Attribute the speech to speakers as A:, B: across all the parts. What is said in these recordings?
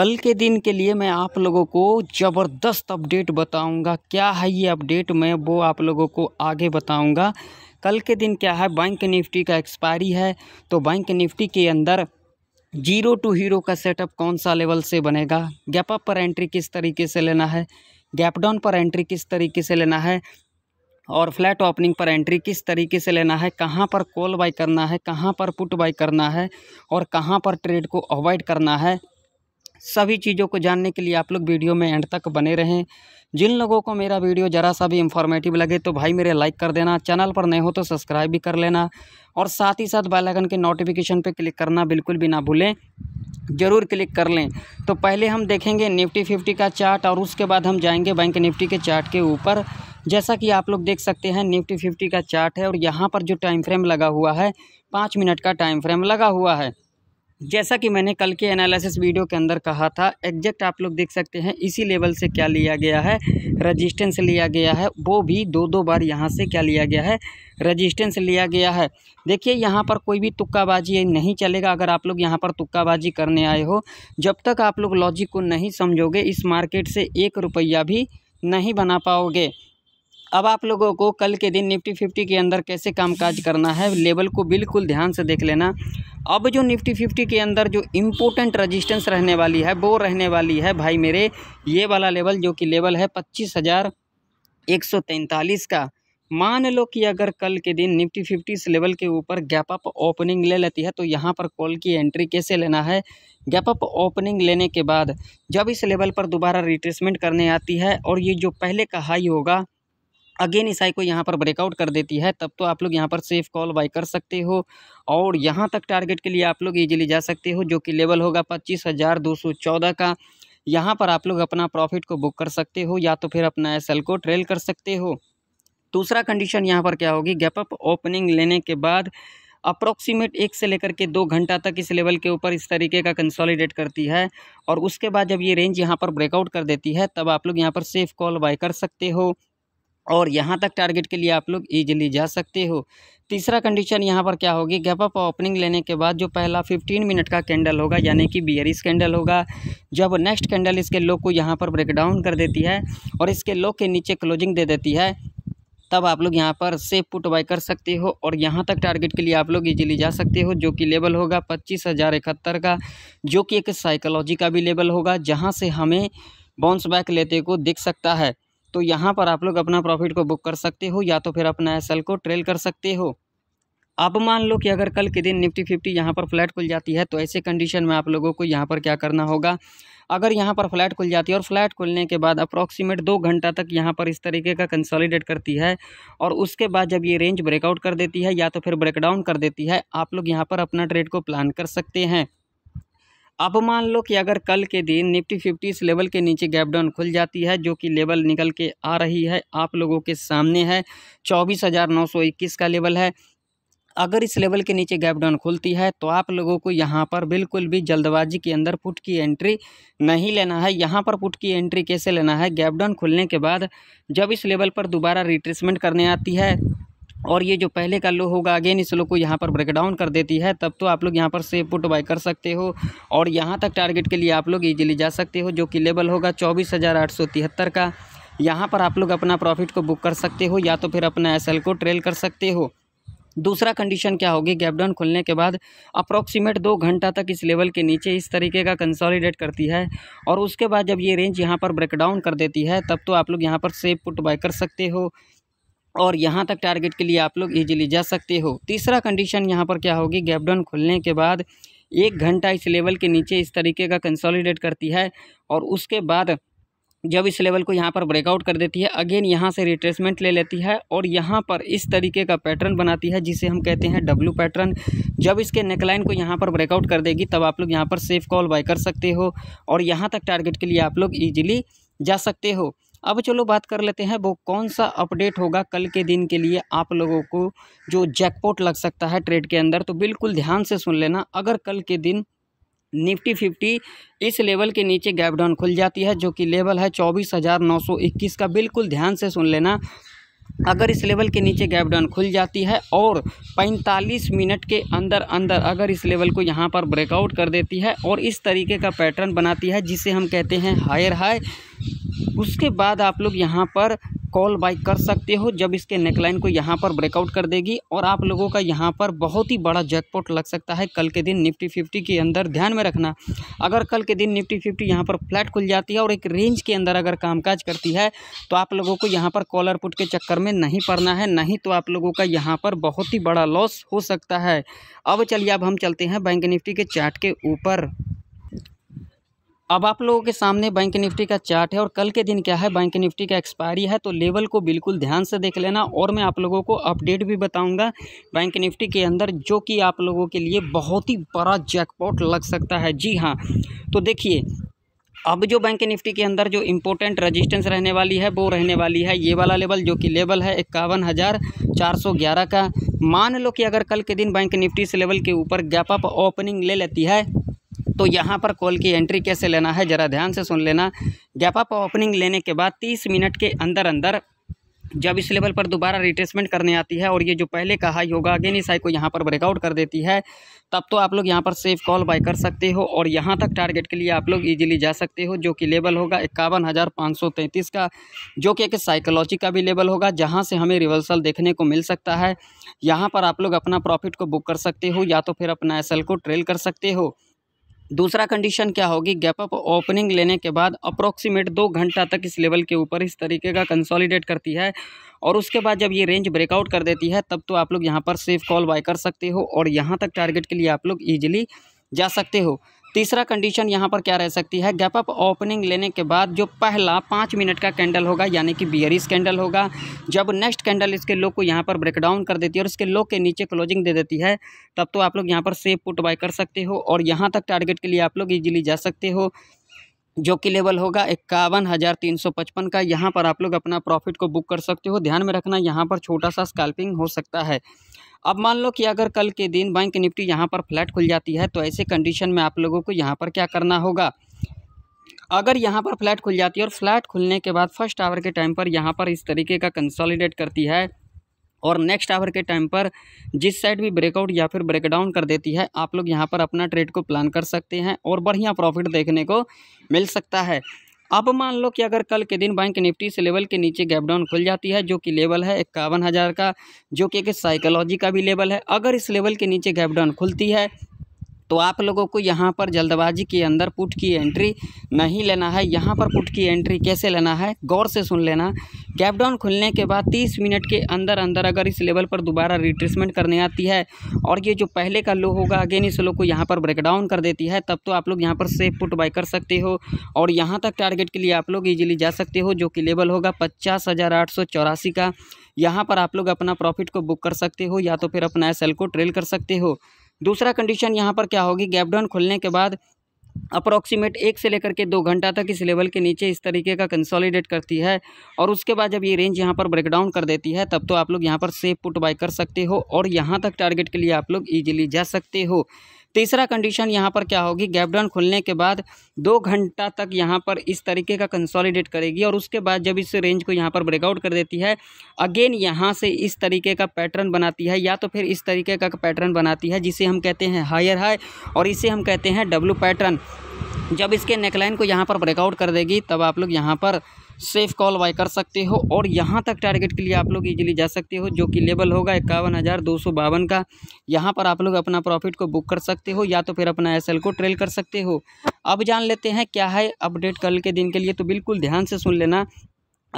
A: कल के दिन के लिए मैं आप लोगों को ज़बरदस्त अपडेट बताऊंगा क्या है ये अपडेट मैं वो आप लोगों को आगे बताऊंगा कल के दिन क्या है बैंक निफ्टी का एक्सपायरी है तो बैंक निफ्टी के अंदर जीरो टू हीरो का सेटअप कौन सा लेवल से बनेगा गैप अप पर एंट्री किस तरीके से लेना है गैप डाउन पर एंट्री किस तरीके से लेना है और फ्लैट ओपनिंग पर एंट्री किस तरीके से लेना है कहाँ पर कॉल बाई करना है कहाँ पर पुट बाई करना है और कहाँ पर ट्रेड को अवॉइड करना है सभी चीज़ों को जानने के लिए आप लोग वीडियो में एंड तक बने रहें जिन लोगों को मेरा वीडियो ज़रा सा भी इंफॉर्मेटिव लगे तो भाई मेरे लाइक कर देना चैनल पर नए हो तो सब्सक्राइब भी कर लेना और साथ ही साथ बेल आइकन के नोटिफिकेशन पे क्लिक करना बिल्कुल भी ना भूलें ज़रूर क्लिक कर लें तो पहले हम देखेंगे निफ्टी फिफ्टी का चार्ट और उसके बाद हम जाएंगे बैंक निफ्टी के चार्ट के ऊपर जैसा कि आप लोग देख सकते हैं निफ्टी फिफ्टी का चार्ट है और यहाँ पर जो टाइम फ्रेम लगा हुआ है पाँच मिनट का टाइम फ्रेम लगा हुआ है जैसा कि मैंने कल के एनालिसिस वीडियो के अंदर कहा था एग्जैक्ट आप लोग देख सकते हैं इसी लेवल से क्या लिया गया है रजिस्टेंस लिया गया है वो भी दो दो बार यहाँ से क्या लिया गया है रजिस्टेंस लिया गया है देखिए यहाँ पर कोई भी तुक्काबाजी नहीं चलेगा अगर आप लोग यहाँ पर तुक्काबाजी करने आए हो जब तक आप लोग लॉजिक को नहीं समझोगे इस मार्केट से एक रुपया भी नहीं बना पाओगे अब आप लोगों को कल के दिन निफ्टी फिफ्टी के अंदर कैसे कामकाज करना है लेवल को बिल्कुल ध्यान से देख लेना अब जो निफ्टी फिफ्टी के अंदर जो इम्पोर्टेंट रजिस्टेंस रहने वाली है वो रहने वाली है भाई मेरे ये वाला लेवल जो कि लेवल है पच्चीस हज़ार एक सौ तैंतालीस का मान लो कि अगर कल के दिन निफ्टी फिफ्टी इस लेवल के ऊपर गैप अप ओपनिंग ले लेती है तो यहाँ पर कॉल की एंट्री कैसे लेना है गैप अप ओपनिंग लेने के बाद जब इस लेवल पर दोबारा रिट्रेसमेंट करने आती है और ये जो पहले का हाई होगा अगेन इस आई को यहाँ पर ब्रेकआउट कर देती है तब तो आप लोग यहाँ पर सेफ कॉल बाई कर सकते हो और यहाँ तक टारगेट के लिए आप लोग इजीली जा सकते हो जो कि लेवल होगा पच्चीस हज़ार दो सौ चौदह का यहाँ पर आप लोग अपना प्रॉफिट को बुक कर सकते हो या तो फिर अपना एस को ट्रेल कर सकते हो दूसरा कंडीशन यहाँ पर क्या होगी गैप अप ओपनिंग लेने के बाद अप्रोक्सीमेट एक से लेकर के दो घंटा तक इस लेवल के ऊपर इस तरीके का कंसोलिडेट करती है और उसके बाद जब ये रेंज यहाँ पर ब्रेकआउट कर देती है तब आप लोग यहाँ पर सेफ कॉल बाय कर सकते हो और यहाँ तक टारगेट के लिए आप लोग ईजिली जा सकते हो तीसरा कंडीशन यहाँ पर क्या होगी गैप अप ओपनिंग लेने के बाद जो पहला 15 मिनट का कैंडल होगा यानी कि बियरिस कैंडल होगा जब नेक्स्ट कैंडल इसके लो को यहाँ पर ब्रेक डाउन कर देती है और इसके लो के नीचे क्लोजिंग दे देती है तब आप लोग यहाँ पर सेफ पुट बाय कर सकते हो और यहाँ तक टारगेट के लिए आप लोग इजीली जा सकते हो जो कि लेवल होगा पच्चीस हज़ार इकहत्तर का जो कि एक साइकोलॉजी का भी लेवल होगा जहाँ से हमें बाउंस बैक लेते को दिख सकता है तो यहाँ पर आप लोग अपना प्रॉफिट को बुक कर सकते हो या तो फिर अपना एस को ट्रेल कर सकते हो आप मान लो कि अगर कल के दिन निफ्टी फिफ्टी यहाँ पर फ्लैट खुल जाती है तो ऐसे कंडीशन में आप लोगों को यहाँ पर क्या करना होगा अगर यहाँ पर फ्लैट खुल जाती है और फ्लैट खुलने के बाद अप्रॉक्सीमेट दो घंटा तक यहाँ पर इस तरीके का कंसोलिडेट करती है और उसके बाद जब ये रेंज ब्रेकआउट कर देती है या तो फिर ब्रेकडाउन कर देती है आप लोग यहाँ पर अपना ट्रेड को प्लान कर सकते हैं अब मान लो कि अगर कल के दिन निफ्टी फिफ्टी इस लेवल के नीचे गैप डाउन खुल जाती है जो कि लेवल निकल के आ रही है आप लोगों के सामने है चौबीस हज़ार नौ सौ इक्कीस का लेवल है अगर इस लेवल के नीचे गैप डाउन खुलती है तो आप लोगों को यहाँ पर बिल्कुल भी जल्दबाजी के अंदर पुट की एंट्री नहीं लेना है यहाँ पर पुट की एंट्री कैसे लेना है गैप डाउन खुलने के बाद जब इस लेवल पर दोबारा रिट्रेसमेंट करने आती है और ये जो पहले का लो होगा अगेन इस लो को यहाँ पर ब्रेकडाउन कर देती है तब तो आप लोग यहाँ पर से पुट बाई कर सकते हो और यहाँ तक टारगेट के लिए आप लोग ईजिली जा सकते हो जो कि लेवल होगा चौबीस हज़ार आठ सौ तिहत्तर का यहाँ पर आप लोग अपना प्रॉफिट को बुक कर सकते हो या तो फिर अपना एस को ट्रेल कर सकते हो दूसरा कंडीशन क्या होगी गैपडाउन खुलने के बाद अप्रॉक्सीमेट दो घंटा तक इस लेवल के नीचे इस तरीके का कंसोलिडेट करती है और उसके बाद जब ये रेंज यहाँ पर ब्रेकडाउन कर देती है तब तो आप लोग यहाँ पर सेव पुट बाय कर सकते हो और यहाँ तक टारगेट के लिए आप लोग ईजिली जा सकते हो तीसरा कंडीशन यहाँ पर क्या होगी गैपडाउन खुलने के बाद एक घंटा इस लेवल के नीचे इस तरीके का कंसोलिडेट करती है और उसके बाद जब इस लेवल को यहाँ पर ब्रेकआउट कर देती है अगेन यहाँ से रिट्रेसमेंट ले लेती है और यहाँ पर इस तरीके का पैटर्न बनाती है जिसे हम कहते हैं डब्ल्यू पैटर्न जब इसके नेकलाइन को यहाँ पर ब्रेकआउट कर देगी तब आप लोग यहाँ पर सेफ कॉल बाय कर सकते हो और यहाँ तक टारगेट के लिए आप लोग ईजिली जा सकते हो अब चलो बात कर लेते हैं वो कौन सा अपडेट होगा कल के दिन के लिए आप लोगों को जो जैकपॉट लग सकता है ट्रेड के अंदर तो बिल्कुल ध्यान से सुन लेना अगर कल के दिन निफ्टी फिफ्टी इस लेवल के नीचे गैप डाउन खुल जाती है जो कि लेवल है चौबीस हज़ार नौ सौ इक्कीस का बिल्कुल ध्यान से सुन लेना अगर इस लेवल के नीचे गैप डाउन खुल जाती है और 45 मिनट के अंदर अंदर अगर इस लेवल को यहाँ पर ब्रेकआउट कर देती है और इस तरीके का पैटर्न बनाती है जिसे हम कहते हैं हायर हाई उसके बाद आप लोग यहाँ पर कॉल बाई कर सकते हो जब इसके नेकलाइन को यहाँ पर ब्रेकआउट कर देगी और आप लोगों का यहाँ पर बहुत ही बड़ा जैकपॉट लग सकता है कल के दिन निफ्टी फिफ्टी के अंदर ध्यान में रखना अगर कल के दिन निफ्टी फिफ्टी यहाँ पर फ्लैट खुल जाती है और एक रेंज के अंदर अगर कामकाज करती है तो आप लोगों को यहाँ पर कॉलर पुट के चक्कर में नहीं पड़ना है नहीं तो आप लोगों का यहाँ पर बहुत ही बड़ा लॉस हो सकता है अब चलिए अब हम चलते हैं बैंक निफ्टी के चार्ट के ऊपर अब आप लोगों के सामने बैंक निफ्टी का चार्ट है और कल के दिन क्या है बैंक निफ्टी का एक्सपायरी है तो लेवल को बिल्कुल ध्यान से देख लेना और मैं आप लोगों को अपडेट भी बताऊंगा बैंक निफ्टी के अंदर जो कि आप लोगों के लिए बहुत ही बड़ा जैकपॉट लग सकता है जी हाँ तो देखिए अब जो बैंक निफ्टी के अंदर जो इम्पोर्टेंट रजिस्टेंस रहने वाली है वो रहने वाली है ये वाला लेवल जो कि लेवल है इक्यावन हज़ार चार सौ ग्यारह का मान लो कि अगर कल के दिन बैंक निफ्टी इस लेवल के ऊपर गैप अप ओपनिंग ले लेती है तो यहाँ पर कॉल की एंट्री कैसे लेना है ज़रा ध्यान से सुन लेना गैप अप ओपनिंग लेने के बाद तीस मिनट के अंदर अंदर जब इस लेवल पर दोबारा रिट्रेसमेंट करने आती है और ये जो पहले का हाई होगा अगेन इस हाई को यहाँ पर ब्रेकआउट कर देती है तब तो आप लोग यहाँ पर सेफ कॉल बाय कर सकते हो और यहाँ तक टारगेट के लिए आप लोग इजीली जा सकते हो जो कि लेवल होगा इक्यावन हज़ार पाँच सौ तैंतीस का जो कि एक साइकोलॉजी का भी लेवल होगा जहाँ से हमें रिवर्सल देखने को मिल सकता है यहाँ पर आप लोग अपना प्रॉफिट को बुक कर सकते हो या तो फिर अपना एस को ट्रेल कर सकते हो दूसरा कंडीशन क्या होगी गैप अप ओपनिंग लेने के बाद अप्रोक्सीमेट दो घंटा तक इस लेवल के ऊपर इस तरीके का कंसोलिडेट करती है और उसके बाद जब ये रेंज ब्रेकआउट कर देती है तब तो आप लोग यहाँ पर सेफ कॉल बाय कर सकते हो और यहाँ तक टारगेट के लिए आप लोग ईजिली जा सकते हो तीसरा कंडीशन यहाँ पर क्या रह सकती है गैप अप ओपनिंग लेने के बाद जो पहला पाँच मिनट का कैंडल होगा यानी कि बियरिस कैंडल होगा जब नेक्स्ट कैंडल इसके लो को यहाँ पर ब्रेक डाउन कर देती है और इसके लो के नीचे क्लोजिंग दे देती है तब तो आप लोग यहाँ पर सेफ पुट बाय कर सकते हो और यहाँ तक टारगेट के लिए आप लोग ईजिली जा सकते हो जो कि लेवल होगा इक्यावन हज़ार तीन सौ पचपन का यहाँ पर आप लोग अपना प्रॉफिट को बुक कर सकते हो ध्यान में रखना यहाँ पर छोटा सा स्कैल्पिंग हो सकता है अब मान लो कि अगर कल के दिन बैंक निफ्टी यहाँ पर फ्लैट खुल जाती है तो ऐसे कंडीशन में आप लोगों को यहाँ पर क्या करना होगा अगर यहाँ पर फ्लैट खुल जाती है और फ्लैट खुलने के बाद फर्स्ट आवर के टाइम पर यहाँ पर इस तरीके का कंसॉलीडेट करती है और नेक्स्ट आवर के टाइम पर जिस साइड भी ब्रेकआउट या फिर ब्रेकडाउन कर देती है आप लोग यहाँ पर अपना ट्रेड को प्लान कर सकते हैं और बढ़िया प्रॉफिट देखने को मिल सकता है अब मान लो कि अगर कल के दिन बैंक निफ्टी से लेवल के नीचे गैप डाउन खुल जाती है जो कि लेवल है इक्यावन हज़ार का जो कि एक साइकोलॉजी का भी लेवल है अगर इस लेवल के नीचे गैप डाउन खुलती है तो आप लोगों को यहाँ पर जल्दबाजी के अंदर पुट की एंट्री नहीं लेना है यहाँ पर पुट की एंट्री कैसे लेना है गौर से सुन लेना कैप डाउन खुलने के बाद तीस मिनट के अंदर अंदर अगर इस लेवल पर दोबारा रिट्रेसमेंट करने आती है और ये जो पहले का लो होगा अगेन इस लो को यहाँ पर ब्रेकडाउन कर देती है तब तो आप लोग यहाँ पर सेफ पुट बाई कर सकते हो और यहाँ तक टारगेट के लिए आप लोग ईजिली जा सकते हो जो कि लेवल होगा पचास हज़ार आठ सौ चौरासी का यहाँ पर आप लोग अपना प्रॉफिट को बुक कर सकते हो या तो फिर अपना एस को ट्रेल कर सकते हो दूसरा कंडीशन यहाँ पर क्या होगी गैपडाउन खुलने के बाद अप्रॉक्सीमेट एक से लेकर के दो घंटा तक इस लेवल के नीचे इस तरीके का कंसोलिडेट करती है और उसके बाद जब ये रेंज यहाँ पर ब्रेकडाउन कर देती है तब तो आप लोग यहाँ पर सेफ पुट बाई कर सकते हो और यहाँ तक टारगेट के लिए आप लोग ईजिली जा सकते हो तीसरा कंडीशन यहाँ पर क्या होगी गैपडाउन खुलने के बाद दो घंटा तक यहाँ पर इस तरीके का कंसोलिडेट करेगी और उसके बाद जब इस रेंज को यहाँ पर ब्रेकआउट कर देती है अगेन यहाँ से इस तरीके का पैटर्न बनाती है या तो फिर इस तरीके का पैटर्न बनाती है जिसे हम कहते हैं हायर हाई और इसे हम कहते हैं डब्लू पैटर्न जब इसके नेकलाइन को यहाँ पर ब्रेकआउट कर देगी तब आप लोग यहाँ पर सेफ कॉल बाय कर सकते हो और यहाँ तक टारगेट के लिए आप लोग इजीली जा सकते हो जो कि लेवल होगा इक्यावन हज़ार दो सौ बावन का यहाँ पर आप लोग अपना प्रॉफिट को बुक कर सकते हो या तो फिर अपना एस को ट्रेल कर सकते हो अब जान लेते हैं क्या है अपडेट कल के दिन के लिए तो बिल्कुल ध्यान से सुन लेना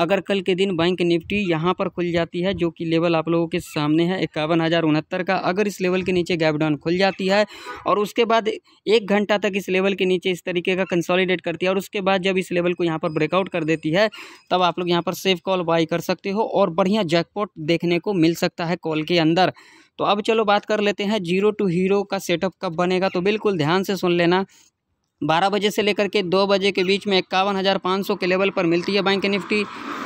A: अगर कल के दिन बैंक निफ्टी यहाँ पर खुल जाती है जो कि लेवल आप लोगों के सामने है इक्यावन हज़ार उनहत्तर का अगर इस लेवल के नीचे गैप डाउन खुल जाती है और उसके बाद एक घंटा तक इस लेवल के नीचे इस तरीके का कंसोलिडेट करती है और उसके बाद जब इस लेवल को यहाँ पर ब्रेकआउट कर देती है तब आप लोग यहाँ पर सेफ कॉल बाई कर सकते हो और बढ़िया जैकपॉट देखने को मिल सकता है कॉल के अंदर तो अब चलो बात कर लेते हैं जीरो टू हीरो का सेटअप कब बनेगा तो बिल्कुल ध्यान से सुन लेना बारह बजे से लेकर के दो बजे के बीच में इक्यावन हज़ार पाँच सौ के लेवल पर मिलती है बैंक निफ्टी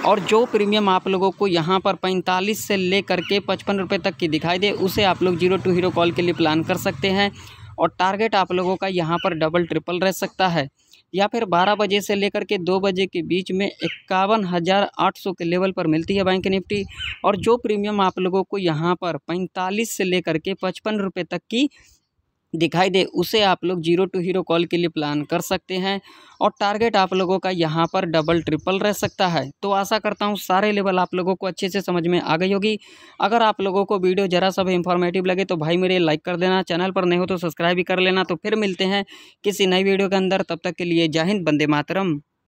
A: और जो प्रीमियम आप लोगों को यहाँ पर पैंतालीस से लेकर के पचपन रुपये तक की दिखाई दे उसे आप लोग जीरो टू हीरो कॉल के लिए प्लान कर सकते हैं और टारगेट आप लोगों का यहाँ पर डबल ट्रिपल रह सकता है या फिर 12 बजे से लेकर के 2 बजे के बीच में इक्यावन हज़ार आठ सौ के लेवल पर मिलती है बैंक निफ्टी और जो प्रीमियम आप लोगों को यहाँ पर पैंतालीस से लेकर के पचपन रुपये तक की दिखाई दे उसे आप लोग जीरो टू हीरो कॉल के लिए प्लान कर सकते हैं और टारगेट आप लोगों का यहाँ पर डबल ट्रिपल रह सकता है तो आशा करता हूँ सारे लेवल आप लोगों को अच्छे से समझ में आ गई होगी अगर आप लोगों को वीडियो ज़रा सा भी इंफॉर्मेटिव लगे तो भाई मेरे लाइक कर देना चैनल पर नहीं हो तो सब्सक्राइब भी कर लेना तो फिर मिलते हैं किसी नई वीडियो के अंदर तब तक के लिए जय हिंद बंदे मातरम